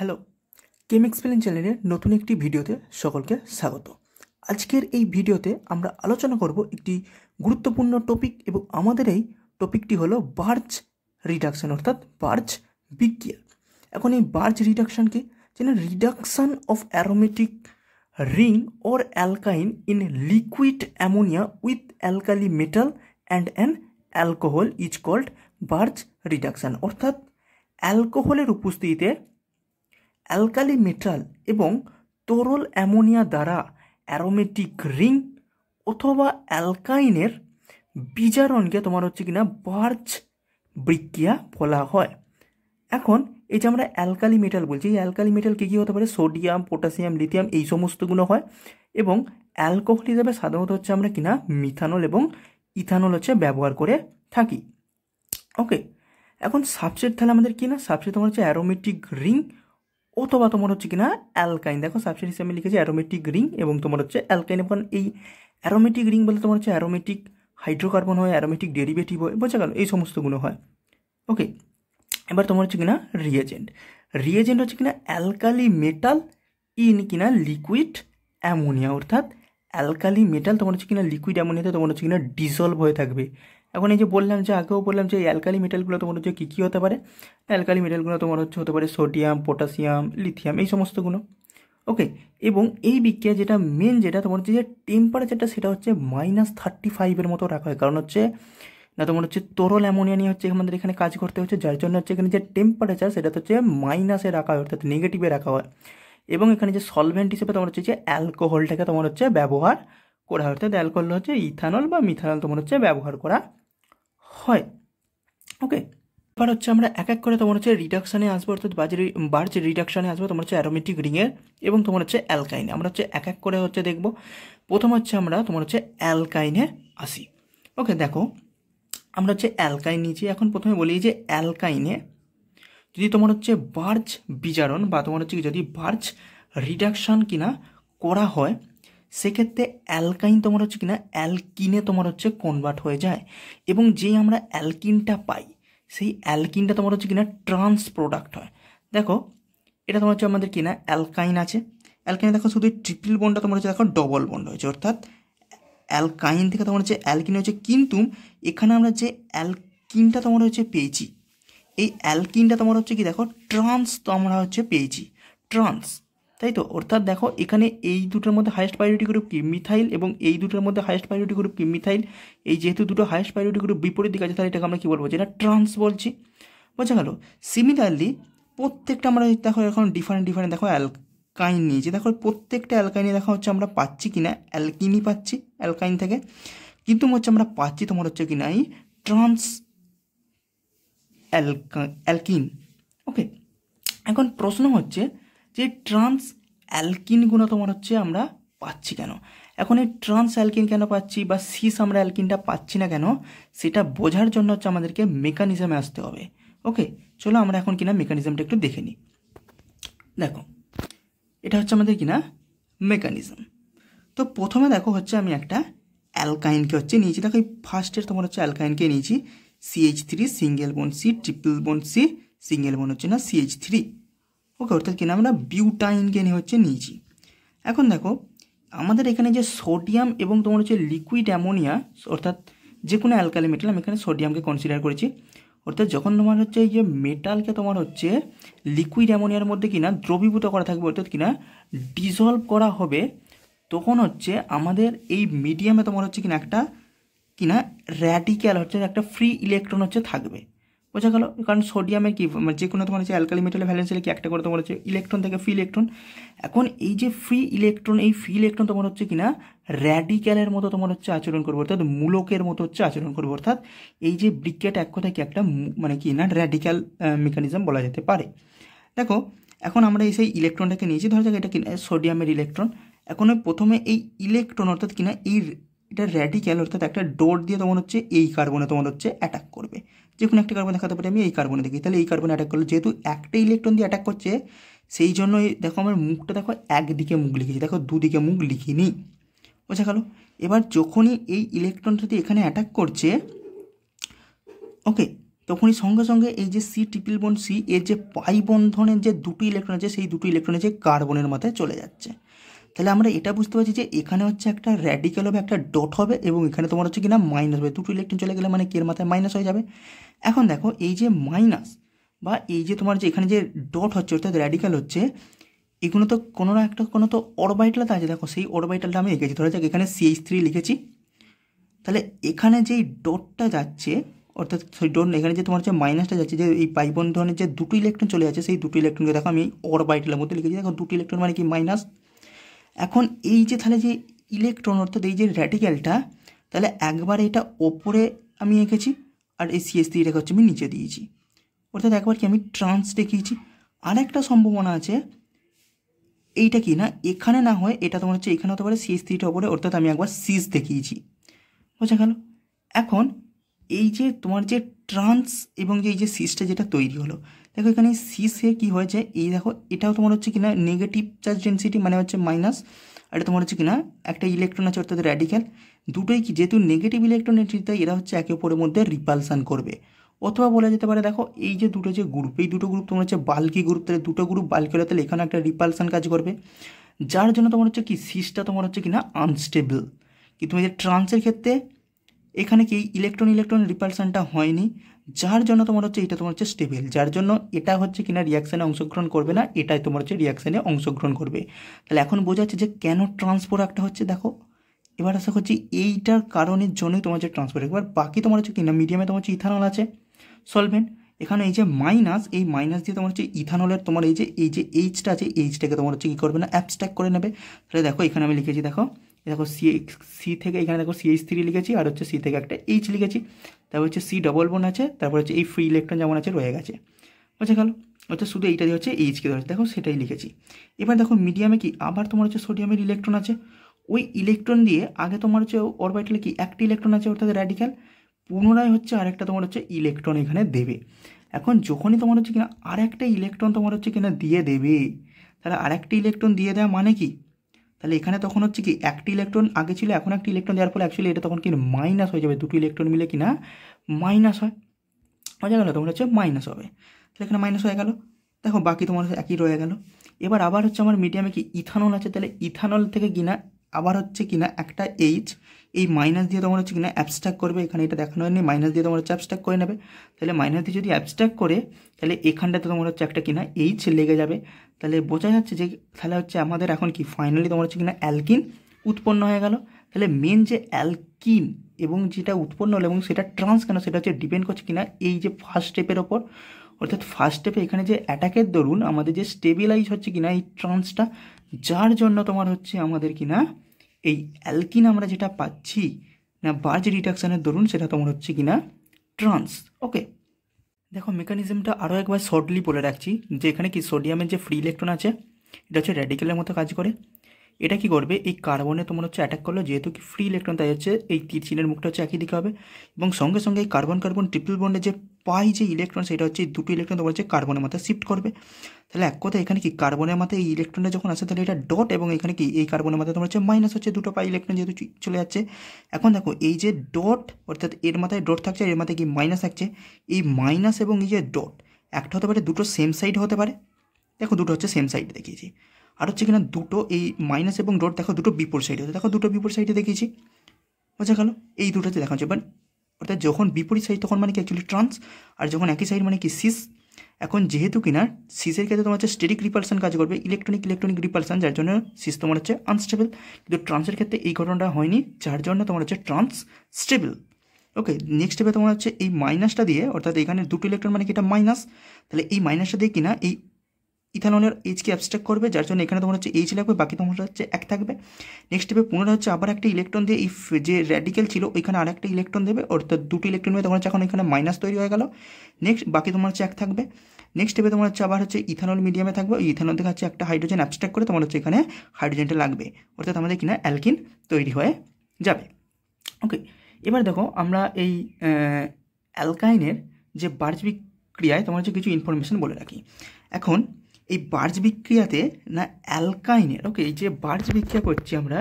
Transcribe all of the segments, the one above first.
Hello কেম explain চ্যানেলের নতুন একটি ভিডিওতে সকলকে স্বাগত আজকের এই ভিডিওতে আমরা আলোচনা করব একটি গুরুত্বপূর্ণ টপিক এবং আমাদের এই টপিকটি হলো বার্জ রিডাকশান অর্থাৎ বার্জ বিক্রিয়া এখন এই বার্জ রিডাকশানকে যেন reduction of aromatic ring or alkyne in liquid ammonia with alkali metal and an alcohol is called Birch reduction অর্থাৎ অ্যালকোহলের উপস্থিতিতে অ্যালকালি মেটাল এবং তরল অ্যামোনিয়া দ্বারা অ্যারোমেটিক রিং অথবা অ্যালকাইনের বিজারণকে তোমার হচ্ছে কিনা বার্জ বিক্রিয়া বলা হয় এখন এই যে আমরা অ্যালকালি মেটাল বলছি এই অ্যালকালি মেটাল কী কী হতে পারে সোডিয়াম পটাশিয়াম লিথিয়াম এই সমস্তগুলো হয় এবং অ্যালকোহল হিসাবে সাধারণত হচ্ছে আমরা কিনা মিথানল এবং ইথানল হচ্ছে ব্যবহার করে থাকি ওকে এখন সাবসেট তাহলে আমাদের কি না সাবসেট তোমার হচ্ছে অ্যারোমেটিক রিং অথবা তোমার হচ্ছে কিনা অ্যালকাইন দেখো সাবসিডি আমি লিখেছি অ্যারোমেটিক রিং এবং তোমার হচ্ছে অ্যালকাইন এবং এই অ্যারোমেটিক রিং বলে তোমার হচ্ছে অ্যারোমেটিক হাইড্রোকার্বন হয় অ্যারোমেটিক ডেরিভেটিভ হয় বোঝা গেল এই সমস্তগুলো হয় ওকে এবার তোমার হচ্ছে কিনা রিয়েজেন্ট রিয়েজেন্ট হচ্ছে কিনা অ্যালকালি মেটাল ইন কিনা লিকুইড অ্যামোনিয়া অর্থাৎ অ্যালকালি মেটাল তোমার হচ্ছে কিনা লিকুইড অ্যামোনিয়াতে তোমার হচ্ছে কিনা ডিজলভ হয়ে থাকবে এখন এই যে বললাম যে আগেও বললাম যে অ্যালকালি মেটালগুলো তোমার হচ্ছে কী কী হতে পারে অ্যালকালি মেটালগুলো তোমার হচ্ছে হতে পারে সোডিয়াম পটাশিয়াম লিথিয়াম এই সমস্তগুলো ওকে এবং এই বিক্রিয়া যেটা মেন যেটা তোমার হচ্ছে যে টেম্পারেচারটা সেটা হচ্ছে মাইনাস থার্টি ফাইভের মতো রাখা হয় কারণ হচ্ছে না তোমার হচ্ছে তরল অ্যামোনিয়া নিয়ে হচ্ছে আমাদের এখানে কাজ করতে হচ্ছে যার জন্য হচ্ছে এখানে যে টেম্পারেচার সেটা হচ্ছে মাইনাসে রাখা হয় অর্থাৎ নেগেটিভে রাখা হয় এবং এখানে যে সলভেন্ট হিসেবে তোমার হচ্ছে যে অ্যালকোহলটাকে তোমার হচ্ছে ব্যবহার করা হয় অর্থাৎ অ্যালকোহল হচ্ছে ইথানল বা মিথানল তোমার হচ্ছে ব্যবহার করা হয় ওকে এবার হচ্ছে আমরা এক এক করে তোমার হচ্ছে রিডাকশানে আসবো অর্থাৎ বাজারে বার্জ রিডাকশানে আসবো তোমার হচ্ছে অ্যারোমেটিক রিংয়ের এবং তোমার হচ্ছে অ্যালকাইনে আমরা হচ্ছে এক এক করে হচ্ছে দেখব প্রথম হচ্ছে আমরা তোমার হচ্ছে অ্যালকাইনে আসি ওকে দেখো আমরা হচ্ছে অ্যালকাইন নিয়েছি এখন প্রথমে বলি যে অ্যালকাইনে যদি তোমার হচ্ছে বার্জ বিচারণ বা তোমার হচ্ছে যদি বার্জ রিডাকশান কিনা করা হয় সেক্ষেত্রে অ্যালকাইন তোমার হচ্ছে কিনা অ্যালকিনে তোমার হচ্ছে কনভার্ট হয়ে যায় এবং যে আমরা অ্যালকিনটা পাই সেই অ্যালকিনটা তোমার হচ্ছে কিনা ট্রান্স প্রোডাক্ট হয় দেখো এটা তোমার হচ্ছে আমাদের কিনা অ্যালকাইন আছে অ্যালকাইনে দেখো শুধু ট্রিপল বন্ডটা তোমার হচ্ছে দেখো ডবল বন্ড হয়েছে অর্থাৎ অ্যালকাইন থেকে তোমার হচ্ছে অ্যালকিন হয়েছে কিন্তু এখানে আমরা যে অ্যালকিনটা তোমার হচ্ছে পেয়েছি এই অ্যালকিনটা তোমার হচ্ছে কি দেখো ট্রান্স তো আমরা হচ্ছে পেয়েছি ট্রান্স তাই তো অর্থাৎ দেখো এখানে এই দুটোর মধ্যে হায়েস্ট প্রায়োরিটি গ্রুপ কি মিথাইল এবং এই দুটোর মধ্যে হায়েস্ট প্রায়োরিটি গ্রুপ কি মিথাইল এই যেহেতু দুটো হায়েস্ট প্রায়োরিটি গ্রুপ বিপরীত দিকে আছে তাহলে এটাকে আমরা কী বলবো যেটা ট্রান্স বলছি বোঝা গেল সিমিলারলি প্রত্যেকটা আমরা দেখো এখন ডিফারেন্ট ডিফারেন্ট দেখো অ্যালকাইন নিয়েছি দেখো প্রত্যেকটা অ্যালকাইনে দেখা হচ্ছে আমরা পাচ্ছি কি না অ্যালকিনই পাচ্ছি অ্যালকাইন থেকে কিন্তু হচ্ছে আমরা পাচ্ছি তোমার হচ্ছে কি না এই ট্রান্স অ্যালকা অ্যালকিন ওকে এখন প্রশ্ন হচ্ছে যে ট্রান্স অ্যালকিনগুলো তোমার হচ্ছে আমরা পাচ্ছি কেন এখন এই ট্রান্স অ্যালকিন কেন পাচ্ছি বা সিস আমরা অ্যালকিনটা পাচ্ছি না কেন সেটা বোঝার জন্য হচ্ছে আমাদেরকে মেকানিজমে আসতে হবে ওকে চলো আমরা এখন কিনা মেকানিজমটা একটু দেখে নিই দেখো এটা হচ্ছে আমাদের কিনা মেকানিজম তো প্রথমে দেখো হচ্ছে আমি একটা অ্যালকাইনকে হচ্ছে নিয়েছি দেখো এই ফার্স্টের তোমার হচ্ছে অ্যালকাইনকে নিয়েছি C H three single bond C triple bond C single bond হচ্ছে না সিএইচ থ্রি ওকে অর্থাৎ কিনা আমরা বিউটাইনকে নিয়ে হচ্ছে নিয়েছি এখন দেখো আমাদের এখানে যে সোডিয়াম এবং তোমার হচ্ছে লিকুইড অ্যামোনিয়া অর্থাৎ যে কোনো অ্যালকালি মেটাল আমি এখানে সোডিয়ামকে কনসিডার করেছি অর্থাৎ যখন তোমার হচ্ছে এই যে মেটালকে তোমার হচ্ছে লিকুইড অ্যামোনিয়ার মধ্যে কিনা দ্রবীভূত করা থাকবে অর্থাৎ কিনা ডিজলভ করা হবে তখন হচ্ছে আমাদের এই মিডিয়ামে তোমার হচ্ছে কিনা একটা কিনা র্যাডিক্যাল হচ্ছে একটা ফ্রি ইলেকট্রন হচ্ছে থাকবে বোঝা গেল কারণ সোডিয়ামের কি মানে যে কোনো তোমার হচ্ছে অ্যালকালি মেটালের ভ্যালেন্স হলে কি একটা করে তোমার হচ্ছে ইলেকট্রন থেকে ফ্রি ইলেকট্রন এখন এই যে ফ্রি ইলেকট্রন এই ফ্রি ইলেকট্রন তোমার হচ্ছে কি না র্যাডিক্যালের মতো তোমার হচ্ছে আচরণ করবে অর্থাৎ মূলকের মতো হচ্ছে আচরণ করবে অর্থাৎ এই যে ব্রিকেট এক কথায় কি একটা মানে কি না র্যাডিক্যাল মেকানিজম বলা যেতে পারে দেখো এখন আমরা এই সেই ইলেকট্রনটাকে নিয়েছি ধরা যাক এটা কিনা সোডিয়ামের ইলেকট্রন এখন প্রথমে এই ইলেকট্রন অর্থাৎ কিনা এই এটা র্যাডিক্যাল অর্থাৎ একটা ডোর দিয়ে তোমার হচ্ছে এই কার্বনে তোমার হচ্ছে অ্যাটাক করবে যে কোনো একটা কার্বন দেখাতে পারি আমি এই কার্বনে দেখি তাহলে এই কার্বনে অ্যাটাক করলো যেহেতু একটা ইলেকট্রন দিয়ে অ্যাটাক করছে সেই জন্য দেখো আমার মুখটা দেখো একদিকে মুখ লিখেছি দেখো দুদিকে মুখ লিখিনি বোঝা গেল এবার যখনই এই ইলেকট্রনটা দিয়ে এখানে অ্যাটাক করছে ওকে তখনই সঙ্গে সঙ্গে এই যে সি ট্রিপিল বন সি এর যে পাই বন্ধনের যে দুটি ইলেকট্রন আছে সেই দুটি ইলেকট্রন আছে কার্বনের মাথায় চলে যাচ্ছে তাহলে আমরা এটা বুঝতে পারছি যে এখানে হচ্ছে একটা র্যাডিক্যাল হবে একটা ডট হবে এবং এখানে তোমার হচ্ছে কিনা মাইনাস হবে দুটো ইলেকট্রন চলে গেলে মানে কের মাথায় মাইনাস হয়ে যাবে এখন দেখো এই যে মাইনাস বা এই যে তোমার যে এখানে যে ডট হচ্ছে অর্থাৎ র্যাডিক্যাল হচ্ছে এগুলো তো কোনো না একটা কোনো তো অরবাইটাল আছে দেখো সেই অরবাইটালটা আমি এঁকেছি ধরা যাক এখানে সিএইচ থ্রি লিখেছি তাহলে এখানে যেই ডটটা যাচ্ছে অর্থাৎ সেই ডট এখানে যে তোমার হচ্ছে মাইনাসটা যাচ্ছে যে এই পাইবন্ধনের যে দুটো ইলেকট্রন চলে যাচ্ছে সেই দুটো ইলেকট্রনকে দেখো আমি অরবাইটালের মধ্যে লিখেছি দেখো দুটো ইলেকট্রন মানে কি মাইনাস এখন এই যে তাহলে যে ইলেকট্রন অর্থাৎ এই যে র্যাডিক্যালটা তাহলে একবার এটা ওপরে আমি এঁকেছি আর এই সিএস থ্রিটাকে হচ্ছে আমি নিচে দিয়েছি অর্থাৎ একবার কি আমি ট্রান্স দেখিয়েছি আর একটা সম্ভাবনা আছে এইটা কি না এখানে না হয় এটা তোমার হচ্ছে এখানে হতে পারে সিএস থ্রিটা ওপরে অর্থাৎ আমি একবার সিস দেখিয়েছি বোঝা গেল এখন এই যে তোমার যে ট্রান্স এবং যে এই যে সিসটা যেটা তৈরি হলো দেখো এখানে সি সে কী হয়েছে এই দেখো এটাও তোমার হচ্ছে কিনা নেগেটিভ চার্জ ডেন্সিটি মানে হচ্ছে মাইনাস এটা তোমার হচ্ছে কিনা একটা ইলেকট্রন আছে অর্থাৎ র্যাডিক্যাল দুটোই কি যেহেতু নেগেটিভ ইলেকট্রন তাই এরা হচ্ছে একে অপরের মধ্যে রিপালসান করবে অথবা বলা যেতে পারে দেখো এই যে দুটো যে গ্রুপ এই দুটো গ্রুপ তোমার হচ্ছে বাল্কি গ্রুপ তাহলে দুটো গ্রুপ বাল্কি হলে তাহলে এখানে একটা রিপালসান কাজ করবে যার জন্য তোমার হচ্ছে কি সিসটা তোমার হচ্ছে কিনা আনস্টেবল কিন্তু এই যে ট্রান্সের ক্ষেত্রে এখানে কি ইলেকট্রন ইলেকট্রন রিপালসানটা হয়নি যার জন্য তোমার হচ্ছে এটা তোমার হচ্ছে স্টেবল যার জন্য এটা হচ্ছে কিনা রিয়াকশানে অংশগ্রহণ করবে না এটাই তোমার হচ্ছে রিয়াকশানে অংশগ্রহণ করবে তাহলে এখন বোঝা যাচ্ছে যে কেন ট্রান্সপোর্ট একটা হচ্ছে দেখো এবার আশা করছি এইটার কারণের জন্যই তোমার হচ্ছে ট্রান্সপোর্ট এবার বাকি তোমার হচ্ছে কিনা মিডিয়ামে তোমার হচ্ছে ইথানল আছে সলভেন্ট এখানে এই যে মাইনাস এই মাইনাস দিয়ে তোমার হচ্ছে ইথানলের তোমার এই যে এই যে এইচটা আছে এইচটাকে তোমার হচ্ছে কী করবে না অ্যাবস্ট্রাক্ট করে নেবে তাহলে দেখো এখানে আমি লিখেছি দেখো দেখো সি সি থেকে এখানে দেখো এইচ থ্রি লিখেছি আর হচ্ছে সি থেকে একটা এইচ লিখেছি তারপর হচ্ছে সি ডবল বোন আছে তারপর হচ্ছে এই ফ্রি ইলেকট্রন যেমন আছে রয়ে গেছে বুঝে গেল হচ্ছে শুধু এইটা দিয়ে হচ্ছে এইচকে ধরেছে দেখো সেটাই লিখেছি এবার দেখো মিডিয়ামে কি আবার তোমার হচ্ছে সোডিয়ামের ইলেকট্রন আছে ওই ইলেকট্রন দিয়ে আগে তোমার হচ্ছে অরবাইটালে কি একটি ইলেকট্রন আছে অর্থাৎ র্যাডিক্যাল পুনরায় হচ্ছে আরেকটা তোমার হচ্ছে ইলেকট্রন এখানে দেবে এখন যখনই তোমার হচ্ছে কিনা আরেকটা ইলেকট্রন তোমার হচ্ছে কিনা দিয়ে দেবে তাহলে আরেকটা ইলেকট্রন দিয়ে দেওয়া মানে কি তাহলে এখানে তখন হচ্ছে কি একটি ইলেকট্রন আগে ছিল এখন একটি ইলেকট্রন দেওয়ার ফলে অ্যাকচুয়ালি এটা তখন কি মাইনাস হয়ে যাবে দুটি ইলেকট্রন মিলে কি না মাইনাস হয় বোঝা গেল তখন হচ্ছে মাইনাস হবে তাহলে এখানে মাইনাস হয়ে গেল দেখো বাকি তোমার একই রয়ে গেল এবার আবার হচ্ছে আমার মিডিয়ামে কি ইথানল আছে তাহলে ইথানল থেকে কিনা আবার হচ্ছে কিনা একটা এইচ এই মাইনাস দিয়ে তোমার হচ্ছে কিনা অ্যাবস্ট্যাক করবে এখানে এটা দেখানো হয়নি মাইনাস দিয়ে তোমার হচ্ছে অ্যাবস্ট্যাক করে নেবে তাহলে মাইনাস দিয়ে যদি অ্যাবস্ট্রাক্ট করে তাহলে এখানটাতে তোমার হচ্ছে একটা কিনা এইচ লেগে যাবে তাহলে বোঝা যাচ্ছে যে তাহলে হচ্ছে আমাদের এখন কি ফাইনালি তোমার হচ্ছে কিনা অ্যালকিন উৎপন্ন হয়ে গেল তাহলে মেন যে অ্যালকিন এবং যেটা উৎপন্ন হলো এবং সেটা ট্রান্স কেন সেটা হচ্ছে ডিপেন্ড করছে কিনা এই যে ফার্স্ট স্টেপের ওপর অর্থাৎ ফার্স্ট স্টেপে এখানে যে অ্যাটাকের দরুন আমাদের যে স্টেবিলাইজ হচ্ছে কিনা এই ট্রান্সটা যার জন্য তোমার হচ্ছে আমাদের কিনা এই অ্যালকিন আমরা যেটা পাচ্ছি না বার্জ রিডাকশানের দরুন সেটা তোমার হচ্ছে কিনা ট্রান্স ওকে দেখো মেকানিজমটা আরও একবার শর্টলি বলে রাখছি যে এখানে কি সোডিয়ামের যে ফ্রি ইলেকট্রন আছে এটা হচ্ছে রেডিকেলের মতো কাজ করে এটা কি করবে এই কার্বনে তোমার হচ্ছে অ্যাটাক করলো যেহেতু কি ফ্রি ইলেকট্রন তাই হচ্ছে এই তীর মুখটা হচ্ছে একই দিকে হবে এবং সঙ্গে সঙ্গে এই কার্বন কার্বন ট্রিপল বন্ডে যে পাই যে ইলেকট্রন সেটা হচ্ছে দুটো ইলেকট্রন তোমার হচ্ছে কার্বনের মাথায় শিফট করবে তাহলে এক কথা এখানে কি কার্বনের মাথায় এই ইলেকট্রনটা যখন আসে তাহলে এটা ডট এবং এখানে কি এই কার্বনের মাথায় তোমার হচ্ছে মাইনাস হচ্ছে দুটো পাই ইলেকট্রন যেহেতু চলে যাচ্ছে এখন দেখো এই যে ডট অর্থাৎ এর মাথায় ডট থাকছে এর মাথায় কি মাইনাস থাকছে এই মাইনাস এবং এই যে ডট একটা হতে পারে দুটো সেম সাইড হতে পারে দেখো দুটো হচ্ছে সেম সাইড দেখিয়েছি আর হচ্ছে কিনা দুটো এই মাইনাস এবং ডট দেখো দুটো বিপর সাইডে দেখো দুটো বিপর সাইডে দেখিয়েছি বোঝা গেল এই দুটোতে দেখা হচ্ছে বাট অর্থাৎ যখন বিপরীত সাইড তখন মানে কি অ্যাকচুয়ালি ট্রান্স আর যখন একই সাইড মানে কি সিস এখন যেহেতু কিনা সিসের ক্ষেত্রে তোমার হচ্ছে স্টেটিক রিপালসান কাজ করবে ইলেকট্রনিক ইলেকট্রনিক রিপালসান যার জন্য সিস তোমার হচ্ছে আনস্টেবল কিন্তু ট্রান্সের ক্ষেত্রে এই ঘটনাটা হয়নি যার জন্য তোমার হচ্ছে ট্রান্স স্টেবল ওকে নেক্সট স্টেপে তোমার হচ্ছে এই মাইনাসটা দিয়ে অর্থাৎ এখানে দুটো ইলেকট্রন মানে কি এটা মাইনাস তাহলে এই মাইনাসটা দিয়ে কিনা এই ইথানলের এইচকে অ্যাবস্ট্রাক্ট করবে যার জন্য এখানে তোমার হচ্ছে এইচ লাগবে বাকি তোমার হচ্ছে এক থাকবে নেক্সট স্টেপে পুনরায় হচ্ছে আবার একটা ইলেকট্রন দিয়ে ইফ যে র্যাডিক্যাল ছিল ওইখানে আর একটা ইলেকট্রন দেবে অর্থাৎ দুটো ইলেকট্রন হয়ে তোমার হচ্ছে এখন এখানে মাইনাস তৈরি হয়ে গেল নেক্সট বাকি তোমার হচ্ছে এক থাকবে নেক্সট স্টেপে তোমার হচ্ছে আবার হচ্ছে ইথানল মিডিয়ামে থাকবে ওই ইথানল থেকে হচ্ছে একটা হাইড্রোজেন অ্যাবস্ট্রাক্ট করে তোমার হচ্ছে এখানে হাইড্রোজেনটা লাগবে অর্থাৎ আমাদের কিনা অ্যালকিন তৈরি হয়ে যাবে ওকে এবার দেখো আমরা এই অ্যালকাইনের যে বার্জবিক ক্রিয়ায় তোমার হচ্ছে কিছু ইনফরমেশন বলে রাখি এখন এই বার্জ বিক্রিয়াতে না অ্যালকাইনের ওকে এই যে বার্জ বিক্রিয়া করছি আমরা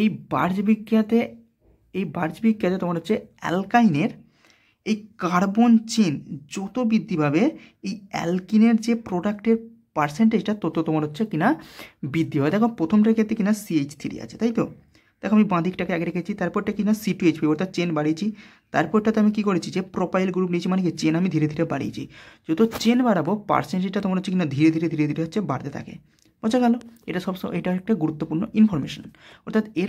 এই বার্জ বিক্রিয়াতে এই বার্জ বিক্রিয়াতে তোমার হচ্ছে অ্যালকাইনের এই কার্বন চেন যত বৃদ্ধি পাবে এই অ্যালকিনের যে প্রোডাক্টের পার্সেন্টেজটা তত তোমার হচ্ছে কিনা বৃদ্ধি হয় দেখো প্রথমটার ক্ষেত্রে কিনা সিএইচ থ্রি আছে তাই তো দেখো আমি বাঁ দিকটাকে আগে রেখেছি তারপরটা কি না সি টু এইচপি অর্থাৎ চেন বাড়িয়েছি তারপরটাতে আমি কি করেছি যে প্রোপাইল গ্রুপ নিয়েছি মানে কি চেন আমি ধীরে ধীরে বাড়িয়েছি যত চেন বাড়াবো পার্সেন্টেজটা তোমার হচ্ছে কিনা ধীরে ধীরে ধীরে ধীরে হচ্ছে বাড়তে থাকে বোঝা গেল এটা সবসময় এটা একটা গুরুত্বপূর্ণ ইনফরমেশন অর্থাৎ এর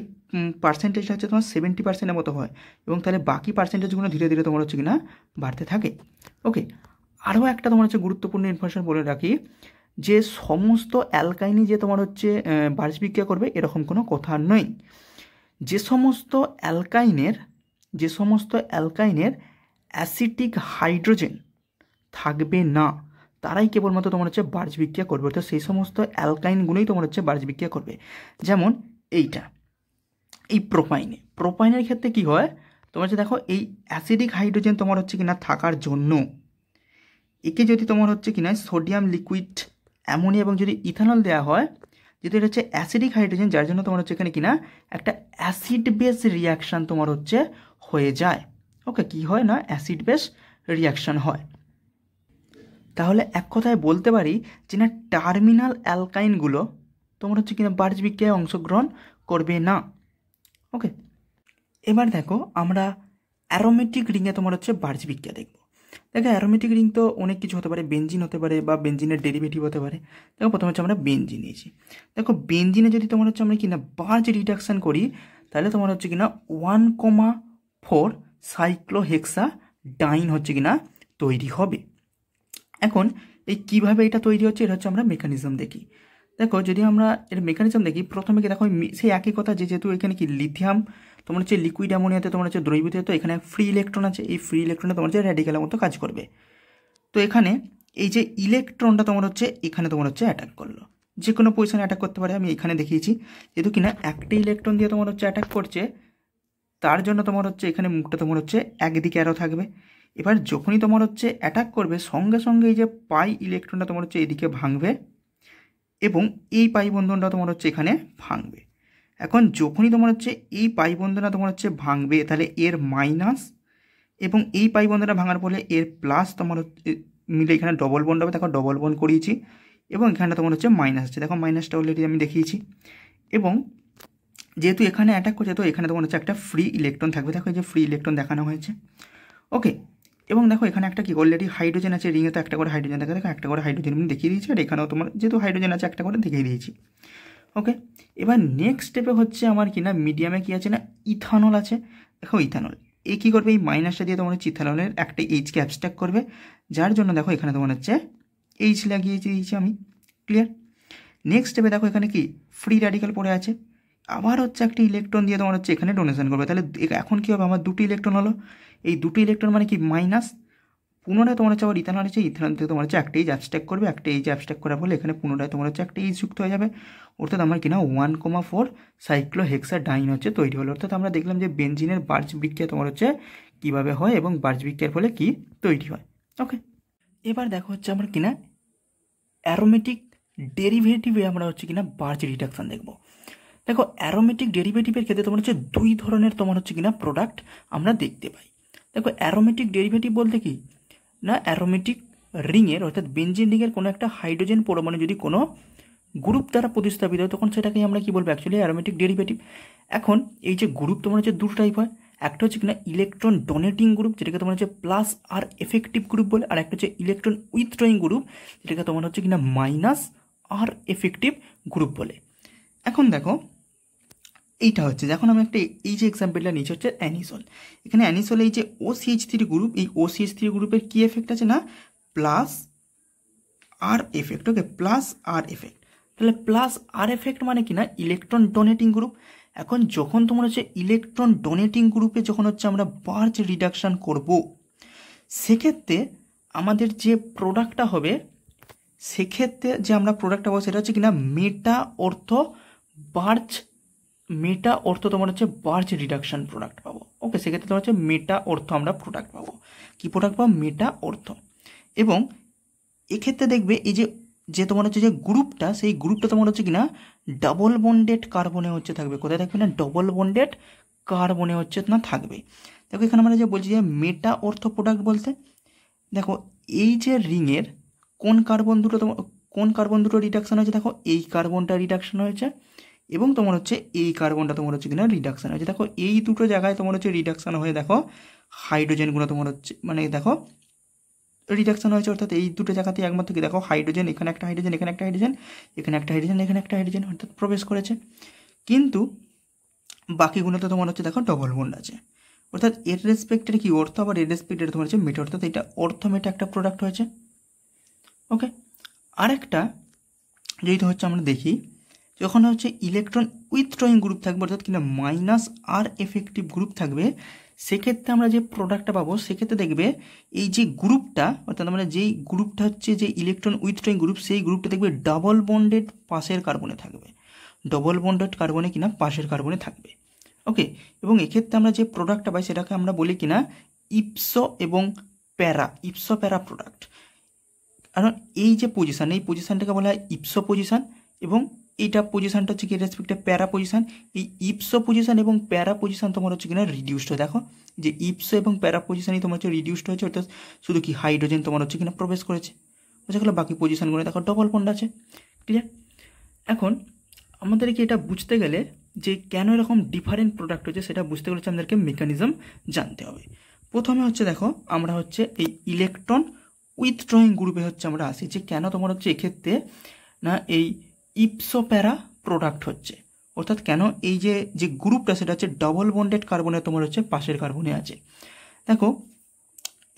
পার্সেন্টেজটা হচ্ছে তোমার সেভেন্টি পার্সেন্টের মতো হয় এবং তাহলে বাকি পার্সেন্টেজগুলো ধীরে ধীরে তোমার হচ্ছে কিনা বাড়তে থাকে ওকে আরও একটা তোমার হচ্ছে গুরুত্বপূর্ণ ইনফরমেশন বলে রাখি যে সমস্ত অ্যালকাইনি যে তোমার হচ্ছে বার্ষবিক্রিয়া করবে এরকম কোনো কথা নয় যে সমস্ত অ্যালকাইনের যে সমস্ত অ্যালকাইনের অ্যাসিটিক হাইড্রোজেন থাকবে না তারাই কেবলমাত্র তোমার হচ্ছে বার্জ বিক্রিয়া করবে অর্থাৎ সেই সমস্ত অ্যালকাইনগুলোই তোমার হচ্ছে বার্জ বিক্রিয়া করবে যেমন এইটা এই প্রোপাইনে প্রোপাইনের ক্ষেত্রে কি হয় তোমার হচ্ছে দেখো এই অ্যাসিডিক হাইড্রোজেন তোমার হচ্ছে কিনা থাকার জন্য একে যদি তোমার হচ্ছে কিনা সোডিয়াম লিকুইড অ্যামোনিয়া এবং যদি ইথানল দেওয়া হয় যেহেতু এটা হচ্ছে অ্যাসিডিক হাইড্রোজেন যার জন্য তোমার হচ্ছে এখানে কিনা একটা অ্যাসিড বেস রিয়াকশান তোমার হচ্ছে হয়ে যায় ওকে কি হয় না অ্যাসিড বেস রিয়াকশান হয় তাহলে এক কথায় বলতে পারি যে না টার্মিনাল অ্যালকাইনগুলো তোমার হচ্ছে কিনা বার্জ বিক্রিয়ায় অংশগ্রহণ করবে না ওকে এবার দেখো আমরা অ্যারোমেটিক রিঙে তোমার হচ্ছে বার্জ বিক্রিয়া দেখব দেখো অ্যারোমেটিক রিং তো অনেক কিছু হতে পারে বেঞ্জিন হতে পারে বা বেঞ্জিনের ডেরিভেটিভ হতে পারে দেখো প্রথমে হচ্ছে আমরা বেঞ্জিন নিয়েছি দেখো বেঞ্জিনে যদি তোমার হচ্ছে আমরা কি না বার যে করি তাহলে তোমার হচ্ছে কি না ওয়ান কমা ফোর সাইক্লোহেক্সা ডাইন হচ্ছে কি না তৈরি হবে এখন এই কিভাবে এটা তৈরি হচ্ছে এটা হচ্ছে আমরা মেকানিজম দেখি দেখো যদি আমরা এর মেকানিজম দেখি প্রথমে কি দেখো সেই একই কথা যেহেতু এখানে কি লিথিয়াম তোমার হচ্ছে লিকুইড অ্যামোনিয়াতে তোমার হচ্ছে দ্রবীভূত তো এখানে ফ্রি ইলেকট্রন আছে এই ফ্রি ইলেকট্রনটা তোমার হচ্ছে র্যাডিক্যালের মতো কাজ করবে তো এখানে এই যে ইলেকট্রনটা তোমার হচ্ছে এখানে তোমার হচ্ছে অ্যাটাক করলো যে কোনো পজিশনে অ্যাটাক করতে পারে আমি এখানে দেখিয়েছি যেহেতু কিনা একটা ইলেকট্রন দিয়ে তোমার হচ্ছে অ্যাটাক করছে তার জন্য তোমার হচ্ছে এখানে মুখটা তোমার হচ্ছে একদিকে আরও থাকবে এবার যখনই তোমার হচ্ছে অ্যাটাক করবে সঙ্গে সঙ্গে এই যে পাই ইলেকট্রনটা তোমার হচ্ছে এদিকে ভাঙবে এবং এই পাই বন্ধনটা তোমার হচ্ছে এখানে ভাঙবে এখন যখনই তোমার হচ্ছে এই পাই বন্ধনা তোমার হচ্ছে ভাঙবে তাহলে এর মাইনাস এবং এই পাই বন্ধনা ভাঙার ফলে এর প্লাস তোমার মিলে এখানে ডবল বন্ড হবে দেখো ডবল বন্ড করিয়েছি এবং এখানে তোমার হচ্ছে মাইনাস আছে দেখো মাইনাসটা অলরেডি আমি দেখিয়েছি এবং যেহেতু এখানে অ্যাটাক করছে তো এখানে তোমার হচ্ছে একটা ফ্রি ইলেকট্রন থাকবে দেখো যে ফ্রি ইলেকট্রন দেখানো হয়েছে ওকে এবং দেখো এখানে একটা কি অলরেডি হাইড্রোজেন আছে রিঙে তো একটা করে হাইড্রোজেন দেখো একটা করে হাইড্রোজেন আমি দেখিয়ে দিয়েছি আর এখানেও তোমার যেহেতু হাইড্রোজেন আছে একটা করে দেখিয়ে দিয়েছি ওকে এবার নেক্সট স্টেপে হচ্ছে আমার কি না মিডিয়ামে কি আছে না ইথানল আছে দেখো ইথানল এ কী করবে এই মাইনাসটা দিয়ে তোমার হচ্ছে ইথানলের একটা এইচকে অ্যাবস্ট্যাক করবে যার জন্য দেখো এখানে তোমার হচ্ছে এইচ লাগিয়ে দিয়েছি আমি ক্লিয়ার নেক্সট স্টেপে দেখো এখানে কি ফ্রি র্যাডিক্যাল পড়ে আছে আবার হচ্ছে একটি ইলেকট্রন দিয়ে তোমার হচ্ছে এখানে ডোনেশন করবে তাহলে এখন কী হবে আমার দুটি ইলেকট্রন হলো এই দুটি ইলেকট্রন মানে কি মাইনাস পুনরায় তোমার হচ্ছে আবার ইথানল হচ্ছে ইথানল থেকে তোমার হচ্ছে একটা এইজ অ্যাবস্ট্যাক করবে একটা এইজ অ্যাবস্ট্যাক করার ফলে এখানে পুনরায় তোমার হচ্ছে একটা এইজ যুক্ত হয়ে যাবে অর্থাৎ আমার কিনা one comma four cyclohexadiene হচ্ছে তৈরি হলো অর্থাৎ আমরা দেখলাম যে বেঞ্জিনের বার্জ বিক্রিয়া তোমার হচ্ছে কীভাবে হয় এবং বার্জ বিক্রিয়ার ফলে কি তৈরি হয় ওকে এবার দেখো হচ্ছে আমার কিনা অ্যারোমেটিক ডেরিভেটিভে আমরা হচ্ছে কিনা বার্জ রিডাকশান দেখবো দেখো অ্যারোমেটিক ডেরিভেটিভের ক্ষেত্রে তোমার হচ্ছে দুই ধরনের তোমার হচ্ছে কিনা প্রোডাক্ট আমরা দেখতে পাই দেখো অ্যারোমেটিক ডেরিভেটিভ বলতে কি না অ্যারোমেটিক রিংয়ের অর্থাৎ বেঞ্জিন রিংয়ের কোনো একটা হাইড্রোজেন পরমাণু যদি কোনো গ্রুপ দ্বারা প্রতিস্থাপিত হয় তখন সেটাকে আমরা কী বলবো অ্যাকচুয়ালি অ্যারোমেটিক ডেরিভেটিভ এখন এই যে গ্রুপ তোমার হচ্ছে দুটো টাইপ হয় একটা হচ্ছে কিনা ইলেকট্রন ডোনেটিং গ্রুপ যেটাকে তোমার হচ্ছে প্লাস আর এফেক্টিভ গ্রুপ বলে আর একটা হচ্ছে ইলেকট্রন উইথড্রয়িং গ্রুপ যেটাকে তোমার হচ্ছে কিনা মাইনাস আর এফেক্টিভ গ্রুপ বলে এখন দেখো এইটা হচ্ছে যখন আমি একটা এই যে এক্সাম্পলটা নিচ্ছি হচ্ছে অ্যানিসল এখানে অ্যানিসল এই যে ও সিএইচ থ্রি গ্রুপ এই ও সিএইচ থ্রি গ্রুপের কী এফেক্ট আছে না plus R effect okay plus R effect তাহলে প্লাস আর এফেক্ট মানে কি না ইলেকট্রন ডোনেটিং গ্রুপ এখন যখন তোমার হচ্ছে ইলেকট্রন ডোনেটিং গ্রুপে যখন হচ্ছে আমরা বার্জ রিডাকশান করব সেক্ষেত্রে আমাদের যে প্রোডাক্টটা হবে সেক্ষেত্রে যে আমরা প্রোডাক্টটা পাবো সেটা হচ্ছে কিনা মেটা অর্থ বার্জ মেটা অর্থ তোমার হচ্ছে বার্চ রিডাকশন প্রোডাক্ট পাবো ওকে সেক্ষেত্রে তোমার হচ্ছে মেটা অর্থ আমরা প্রোডাক্ট পাবো কী প্রোডাক্ট পাবো মেটা অর্থ এবং এক্ষেত্রে দেখবে এই যে যে তোমার হচ্ছে যে গ্রুপটা সেই গ্রুপটা তোমার হচ্ছে কিনা ডাবল বন্ডেড কার্বনে হচ্ছে থাকবে কোথায় থাকবে না ডবল বন্ডেড কার্বনে হচ্ছে না থাকবে দেখো এখানে আমরা যে বলছি যে মেটা অর্থ প্রোডাক্ট বলতে দেখো এই যে রিংয়ের কোন কার্বন দুটো তোমার কোন কার্বন দুটো রিডাকশান হয়েছে দেখো এই কার্বনটা রিডাকশান হয়েছে এবং তোমার হচ্ছে এই কার্বনটা তোমার হচ্ছে কিনা রিডাকশান হয়েছে দেখো এই দুটো জায়গায় তোমার হচ্ছে রিডাকশান হয়ে দেখো হাইড্রোজেনগুলো তোমার হচ্ছে মানে দেখো রিডাকশান হয়েছে অর্থাৎ এই দুটো জায়গাতে একমাত্র কি দেখো হাইড্রোজেন এখানে একটা হাইড্রোজেন এখানে একটা হাইড্রোজেন এখানে একটা হাইড্রোজেন এখানে একটা হাইড্রোজেন অর্থাৎ প্রবেশ করেছে কিন্তু বাকিগুলোতে তোমার হচ্ছে দেখো ডবল বন্ড আছে অর্থাৎ এর রেসপেক্টের কি অর্থ আবার এর রেসপেক্টের তোমার হচ্ছে মেটে অর্থাৎ এটা অর্থ একটা প্রোডাক্ট হয়েছে ওকে আরেকটা যেহেতু হচ্ছে আমরা দেখি যখন হচ্ছে ইলেকট্রন উইথড্রয়িং গ্রুপ থাকবে অর্থাৎ কিনা মাইনাস আর এফেক্টিভ গ্রুপ থাকবে সেক্ষেত্রে আমরা যে প্রোডাক্টটা পাবো সেক্ষেত্রে দেখবে এই যে গ্রুপটা অর্থাৎ আমরা যেই গ্রুপটা হচ্ছে যে ইলেকট্রন উইথড্রয়িং গ্রুপ সেই গ্রুপটা দেখবে ডাবল বন্ডেড পাশের কার্বনে থাকবে ডবল বন্ডেড কার্বনে কিনা পাশের কার্বনে থাকবে ওকে এবং এক্ষেত্রে আমরা যে প্রোডাক্টটা পাই সেটাকে আমরা বলি কিনা ইপসো এবং প্যারা ইপসো প্যারা প্রোডাক্ট কারণ এই যে পজিশান এই পজিশানটাকে বলা হয় ইপসো পজিশান এবং এটা পজিশানটা হচ্ছে কি রেসপেক্টে প্যারা পজিশান এই ইপসো পজিশান এবং প্যারা পজিশান তোমার হচ্ছে কিনা রিডিউসড দেখো যে ইপসো এবং প্যারা পজিশানই তোমার হচ্ছে রিডিউসড হয়েছে অর্থাৎ শুধু কি হাইড্রোজেন তোমার হচ্ছে কিনা প্রবেশ করেছে বুঝে গেলো বাকি পজিশানগুলো দেখো ডবল পন্ড আছে ক্লিয়ার এখন আমাদেরকে এটা বুঝতে গেলে যে কেন এরকম ডিফারেন্ট প্রোডাক্ট হচ্ছে সেটা বুঝতে গেলে আমাদেরকে মেকানিজম জানতে হবে প্রথমে হচ্ছে দেখো আমরা হচ্ছে এই ইলেকট্রন উইথড্রয়িং গ্রুপে হচ্ছে আমরা আসি যে কেন তোমার হচ্ছে এক্ষেত্রে না এই ইপসোপ্যারা প্রোডাক্ট হচ্ছে অর্থাৎ কেন এই যে যে গ্রুপটা সেটা হচ্ছে ডবল বন্ডেড কার্বনে তোমার হচ্ছে পাশের কার্বনে আছে দেখো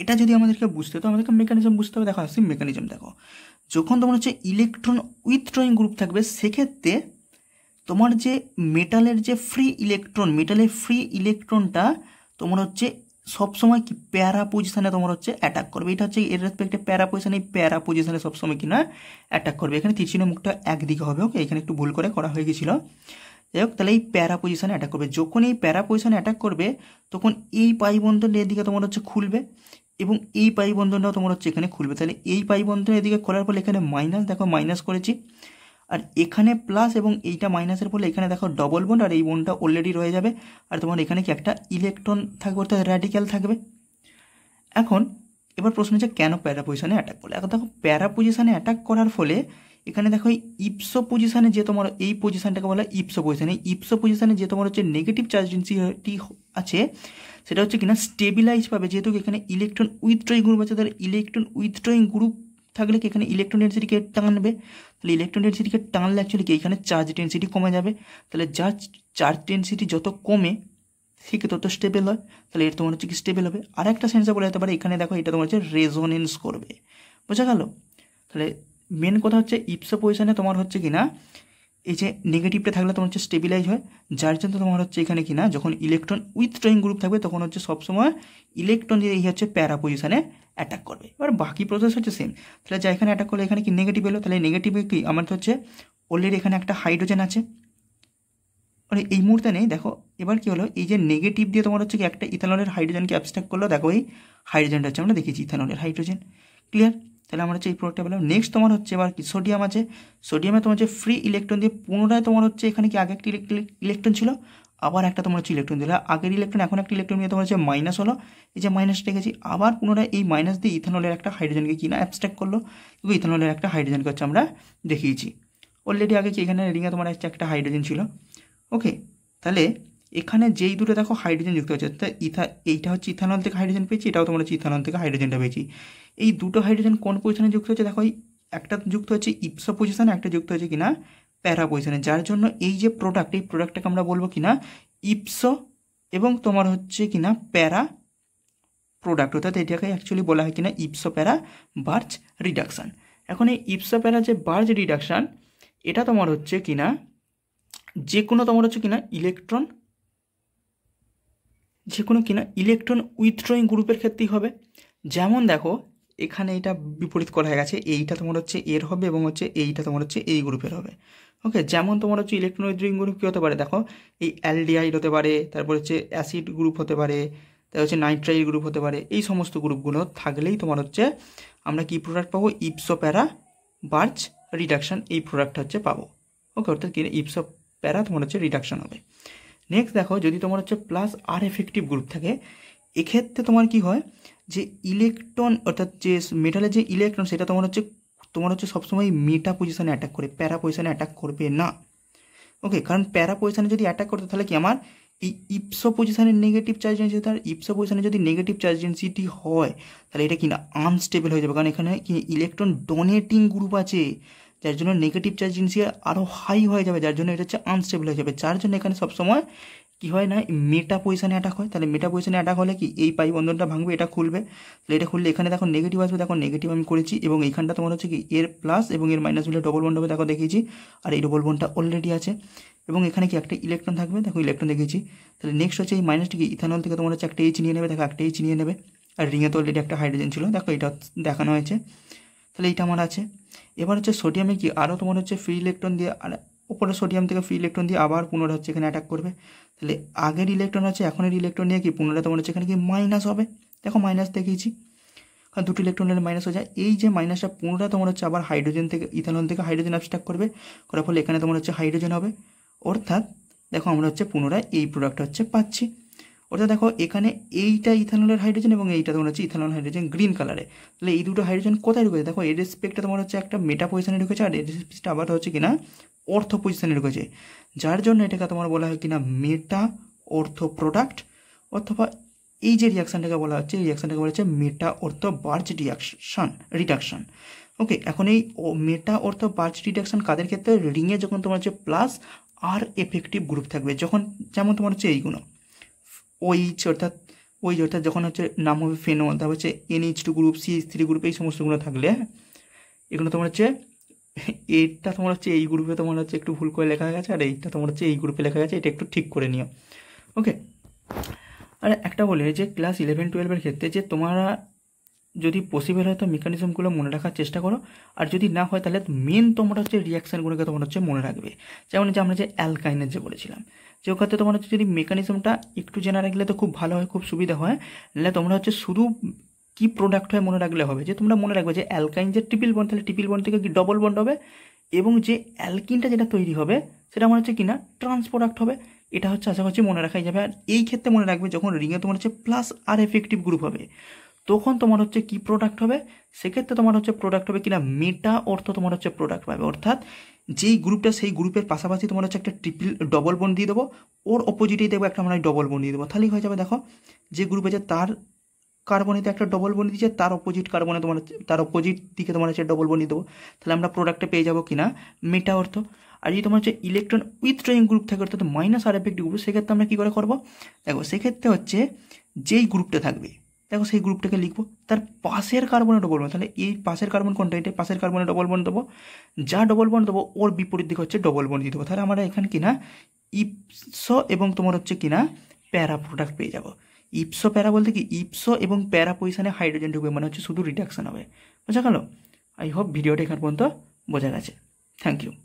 এটা যদি আমাদেরকে বুঝতে তো আমাদেরকে মেকানিজম বুঝতে হবে দেখো আসি মেকানিজম দেখো যখন তোমার হচ্ছে ইলেকট্রন উইথড্রয়িং গ্রুপ থাকবে সেক্ষেত্রে তোমার যে মেটালের যে ফ্রি ইলেকট্রন মেটালের ফ্রি ইলেকট্রনটা তোমার হচ্ছে সবসময় কি প্যারা পজিশনে তোমার হচ্ছে অ্যাটাক করবে এটা হচ্ছে এর রেসপেক্টে প্যারা পজিশানে এই প্যারা পজিশানে সবসময় কি না অ্যাটাক করবে এখানে তীরচিহ্ন মুখটা একদিকে হবে ওকে এখানে একটু ভুল করে করা হয়ে গেছিল যাই হোক তাহলে এই প্যারা পজিশনে অ্যাটাক করবে যখন এই প্যারা পজিশনে অ্যাটাক করবে তখন এই পাইবন্ধনটা এদিকে তোমার হচ্ছে খুলবে এবং এই পাইবন্ধনটাও তোমার হচ্ছে এখানে খুলবে তাহলে এই পাইবন্ধন এদিকে খোলার ফলে এখানে মাইনাস দেখো মাইনাস করেছি আর এখানে প্লাস এবং এইটা মাইনাসের ফলে এখানে দেখো ডবল বন্ড আর এই বন্ডটা অলরেডি রয়ে যাবে আর তোমার এখানে কি একটা ইলেকট্রন থাকবে অর্থাৎ র্যাডিক্যাল থাকবে এখন এবার প্রশ্ন হচ্ছে কেন প্যারা অ্যাটাক করলে এখন দেখো প্যারা অ্যাটাক করার ফলে এখানে দেখো এই ইপসো পজিশানে যে তোমার এই পজিশানটাকে বলা ইপসো পজিশান এই ইপসো পজিশানে যে তোমার হচ্ছে নেগেটিভ চার্জ ডেন্সিটি আছে সেটা হচ্ছে কিনা স্টেবিলাইজ পাবে যেহেতু এখানে ইলেকট্রন উইথড্রয়িং গ্রুপ আছে তাহলে ইলেকট্রন উইথড্রয়িং গ্রুপ থাকলে কি এখানে ইলেকট্রন ডেন্সিটিকে টানবে তাহলে ইলেকট্রন ডেন্সিটিকে টানলে অ্যাকচুয়ালি কি এখানে চার্জ ডেন্সিটি কমে যাবে তাহলে যা চার্জ ডেন্সিটি যত কমে ঠিক তত স্টেবেল হয় তাহলে এর তোমার হচ্ছে কি স্টেবেল হবে আর একটা সেন্সে বলা যেতে পারে এখানে দেখো এটা তোমার হচ্ছে রেজোনেন্স করবে বোঝা গেল তাহলে মেন কথা হচ্ছে ইপসো পজিশনে তোমার হচ্ছে কি না এই যে নেগেটিভটা থাকলে তোমার হচ্ছে স্টেবিলাইজ হয় যার জন্য তোমার হচ্ছে এখানে কি না যখন ইলেকট্রন উইথড্রয়িং গ্রুপ থাকবে তখন হচ্ছে সবসময় ইলেকট্রন যে এই হচ্ছে প্যারা পজিশানে অ্যাটাক করবে এবার বাকি প্রসেস হচ্ছে সেম তাহলে যা এখানে অ্যাটাক করলে এখানে কি নেগেটিভ এলো তাহলে নেগেটিভে কি আমার তো হচ্ছে অলরেডি এখানে একটা হাইড্রোজেন আছে মানে এই মুহূর্তে নেই দেখো এবার কি হলো এই যে নেগেটিভ দিয়ে তোমার হচ্ছে কি একটা ইথানলের হাইড্রোজেনকে অ্যাবস্ট্রাক্ট করলো দেখো এই হাইড্রোজেনটা হচ্ছে আমরা দেখেছি ইথানলের হাইড্রোজেন ক্লিয়ার তাহলে আমরা হচ্ছে এই প্রোডাক্টটা পেলাম নেক্সট তোমার হচ্ছে এবার কি সোডিয়াম আছে সোডিয়ামে তোমার হচ্ছে ফ্রি ইলেকট্রন দিয়ে পুনরায় তোমার হচ্ছে এখানে কি আগে একটি ইলেকট্রন ছিল আবার একটা তোমার হচ্ছে ইলেকট্রন দিলে আগের ইলেকট্রন এখন একটা ইলেকট্রন নিয়ে তোমার হচ্ছে মাইনাস হলো এই যে মাইনাস দেখেছি আবার পুনরায় এই মাইনাস দিয়ে ইথানলের একটা হাইড্রোজেনকে কিনা অ্যাবস্ট্রাক্ট করলো কিন্তু ইথানলের একটা হাইড্রোজেনকে হচ্ছে আমরা দেখিয়েছি অলরেডি আগে কি এখানে রেডিংয়ে তোমার হচ্ছে একটা হাইড্রোজেন ছিল ওকে তাহলে এখানে যেই দুটো দেখো হাইড্রোজেন যুক্ত হচ্ছে অর্থাৎ ইথা এইটা হচ্ছে ইথানল থেকে হাইড্রোজেন পেয়েছি এটাও তোমরা হচ্ছে ইথানল থেকে হাইড্রোজেনটা পেয়েছি এই দুটো হাইড্রোজেন কোন পজিশনে যুক্ত হচ্ছে দেখো একটা যুক্ত হচ্ছে ইপসো পজিশনে একটা যুক্ত হচ্ছে কিনা প্যারা পজিশনে যার জন্য এই যে প্রোডাক্ট এই প্রোডাক্টটাকে আমরা বলবো কিনা ইপসো এবং তোমার হচ্ছে কিনা প্যারা প্রোডাক্ট অর্থাৎ এটাকে অ্যাকচুয়ালি বলা হয় কিনা ইপসো প্যারা বার্জ রিডাকশান এখন এই ইপসো প্যারা যে বার্জ রিডাকশান এটা তোমার হচ্ছে কিনা যে কোনো তোমার হচ্ছে কিনা ইলেকট্রন যে কোনো কিনা ইলেকট্রন উইথড্রয়িং গ্রুপের ক্ষেত্রেই হবে যেমন দেখো এখানে এটা বিপরীত করা হয়ে গেছে এইটা তোমার হচ্ছে এর হবে এবং হচ্ছে এইটা তোমার হচ্ছে এই গ্রুপের হবে ওকে যেমন তোমার হচ্ছে ইলেকট্রন উইথড্রয়িং গ্রুপ কী হতে পারে দেখো এই অ্যালডিআইড হতে পারে তারপর হচ্ছে অ্যাসিড গ্রুপ হতে পারে তারপর হচ্ছে নাইট্রাইল গ্রুপ হতে পারে এই সমস্ত গ্রুপগুলো থাকলেই তোমার হচ্ছে আমরা কি প্রোডাক্ট পাবো ইপসো প্যারা বার্চ রিডাকশান এই প্রোডাক্ট হচ্ছে পাবো ওকে অর্থাৎ কি ইপসো প্যারা তোমার হচ্ছে রিডাকশান হবে নেক্সট দেখো যদি তোমার হচ্ছে প্লাস আর এফেক্টিভ গ্রুপ থাকে এক্ষেত্রে তোমার কি হয় যে ইলেকট্রন অর্থাৎ যে মেটালের যে ইলেকট্রন সেটা তোমার হচ্ছে তোমার হচ্ছে সবসময় মেটা পজিশানে অ্যাটাক করে প্যারা পজিশানে অ্যাটাক করবে না ওকে কারণ প্যারা পজিশানে যদি অ্যাটাক করতো তাহলে কি আমার এই ইপসো পজিশানের নেগেটিভ চার্জ ডেন্সিটি তার ইপসো পজিশানে যদি নেগেটিভ চার্জ ডেন্সিটি হয় তাহলে এটা কিনা আনস্টেবল হয়ে যাবে কারণ এখানে কি ইলেকট্রন ডোনেটিং গ্রুপ আছে যার জন্য নেগেটিভ চার্জ জিনিস আরও হাই হয়ে যাবে যার জন্য এটা হচ্ছে আনস্টেবল হয়ে যাবে যার জন্য এখানে সবসময় কী হয় না মেটা পজিশানে অ্যাটাক হয় তাহলে মেটা পজিশানে অ্যাটাক হলে কি এই পাই বন্ধনটা ভাঙবে এটা খুলবে তাহলে এটা খুললে এখানে দেখো নেগেটিভ আসবে দেখো নেগেটিভ আমি করেছি এবং এখানটা তোমার হচ্ছে কি এর প্লাস এবং এর মাইনাস মিলে ডবল বন্ড হবে দেখো দেখিয়েছি আর এই ডবল বন্ডটা অলরেডি আছে এবং এখানে কি একটা ইলেকট্রন থাকবে দেখো ইলেকট্রন দেখিয়েছি তাহলে নেক্সট হচ্ছে এই মাইনাসটি কি ইথানল থেকে তোমার হচ্ছে একটা এইচ নিয়ে নেবে দেখো একটা এইচ নিয়ে নেবে আর রিঙে তো অলরেডি একটা হাইড্রোজেন ছিল দেখো এটা দেখানো হয়েছে তাহলে এইটা আমার আছে এবার হচ্ছে সোডিয়ামে কি আরও তোমার হচ্ছে ফ্রি ইলেকট্রন দিয়ে আর ওপরে সোডিয়াম থেকে ফ্রি ইলেকট্রন দিয়ে আবার পুনরায় হচ্ছে এখানে অ্যাটাক করবে তাহলে আগের ইলেকট্রন আছে এখনের ইলেকট্রন নিয়ে কি পুনরায় তোমার হচ্ছে এখানে কি মাইনাস হবে দেখো মাইনাস দেখিয়েছি কারণ দুটো ইলেকট্রন নিলে মাইনাস হয়ে যায় এই যে মাইনাসটা পুনরায় তোমার হচ্ছে আবার হাইড্রোজেন থেকে ইথানল থেকে হাইড্রোজেন অ্যাবস্ট্রাক করবে করার ফলে এখানে তোমার হচ্ছে হাইড্রোজেন হবে অর্থাৎ দেখো আমরা হচ্ছে পুনরায় এই প্রোডাক্টটা হচ্ছে পাচ্ছি অর্থাৎ দেখো এখানে এইটা ইথানলের হাইড্রোজেন এবং এইটা তোমার হচ্ছে ইথানল হাইড্রোজেন গ্রিন কালারে তাহলে এই দুটো হাইড্রোজেন কোথায় ঢুকেছে দেখো এর স্পেকটা তোমার হচ্ছে একটা মেটা পজিশনে ঢুকেছে আর এর স্পেসটা আবার হচ্ছে কিনা অর্থ পজিশনে ঢুকেছে যার জন্য এটাকে তোমার বলা হয় কিনা মেটা অর্থ প্রোডাক্ট অথবা এই যে রিয়াকশানটাকে বলা হচ্ছে এই রিয়াকশানটাকে বলা হচ্ছে মেটা অর্থ বার্জ রিয়াকশান রিডাকশান ওকে এখন এই মেটা অর্থ বার্জ রিডাকশান কাদের ক্ষেত্রে রিংয়ে যখন তোমার হচ্ছে প্লাস আর এফেক্টিভ গ্রুপ থাকবে যখন যেমন তোমার হচ্ছে এইগুলো ওইচ অর্থাৎ ওইচ অর্থাৎ যখন হচ্ছে নাম হবে ফেনল তারপর হচ্ছে N H two group C H three group এই সমস্তগুলো থাকলে হ্যাঁ? এগুলো তোমার হচ্ছে এইটটা তোমার হচ্ছে এই গ্রুপে তোমার হচ্ছে একটু ভুল করে লেখা গেছে আর এইটটা তোমার হচ্ছে এই গ্রুপে লেখা গেছে এটা একটু ঠিক করে নিও ওকে আর একটা বলে যে ক্লাস ইলেভেন টুয়েলভের ক্ষেত্রে যে তোমরা যদি পসিবল হয় তো মেকানিজমগুলো মনে রাখার চেষ্টা করো আর যদি না হয় তাহলে মেন তোমরা হচ্ছে রিয়াকশানগুলোকে তোমার হচ্ছে মনে রাখবে যেমন যে আমরা যে অ্যালকাইনের যে বলেছিলাম যে ওখানে তোমার হচ্ছে যদি মেকানিজমটা একটু জেনে রাখলে তো খুব ভালো হয় খুব সুবিধা হয় নাহলে তোমরা হচ্ছে শুধু কি প্রোডাক্ট হয় মনে রাখলে হবে যে তোমরা মনে রাখবে যে অ্যালকাইন যে ট্রিপিল বন্ড তাহলে ট্রিপিল বন্ড থেকে কি ডবল বন্ড হবে এবং যে অ্যালকিনটা যেটা তৈরি হবে সেটা মনে হচ্ছে কি না ট্রান্স প্রোডাক্ট হবে এটা হচ্ছে আশা করছি মনে রাখাই যাবে আর এই ক্ষেত্রে মনে রাখবে যখন রিঙে তোমার হচ্ছে প্লাস আর এফেক্টিভ গ্রুপ হবে তখন তোমার হচ্ছে কি প্রোডাক্ট হবে সেক্ষেত্রে তোমার হচ্ছে প্রোডাক্ট হবে কিনা মেটা অর্থ তোমার হচ্ছে প্রোডাক্ট পাবে অর্থাৎ যেই গ্রুপটা সেই গ্রুপের পাশাপাশি তোমার হচ্ছে একটা ট্রিপল ডবল বন্ড দিয়ে দেবো ওর অপোজিটেই দেবো একটা আমরা ডবল বন্ড দিয়ে দেবো তাহলেই হয়ে যাবে দেখো যে গ্রুপে যে তার কার্বনেতে একটা ডবল বন্ড দিচ্ছে তার অপোজিট কার্বনে তোমার তার অপোজিট দিকে তোমার হচ্ছে ডবল বন্ড দেবো তাহলে আমরা প্রোডাক্টে পেয়ে যাবো কিনা মেটা অর্থ আর যদি তোমার হচ্ছে ইলেকট্রন উইথড্রয়িং গ্রুপ থাকে অর্থাৎ মাইনাস আর এফেক্ট গ্রুপ সেক্ষেত্রে আমরা কী করে করবো দেখো সেক্ষেত্রে হচ্ছে যেই গ্রুপটা থাকবে দেখো সেই গ্রুপটাকে লিখবো তার পাশের কার্বনে ডবল বন্ড তাহলে এই পাশের কার্বন কোনটা এটা পাশের কার্বনে ডবল বন্ড দেবো যা ডবল বন্ড দেবো ওর বিপরীত দিকে হচ্ছে ডবল বন্ড দিয়ে দেবো তাহলে আমরা এখানে কিনা ইপস এবং তোমার হচ্ছে কিনা প্যারা প্রোডাক্ট পেয়ে যাবো ইপস প্যারা বলতে কি ইপস এবং প্যারা পজিশানে হাইড্রোজেন ঢুকবে মানে হচ্ছে শুধু রিডাকশান হবে বোঝা গেল আই হোপ ভিডিওটা এখান পর্যন্ত বোঝা গেছে থ্যাংক ইউ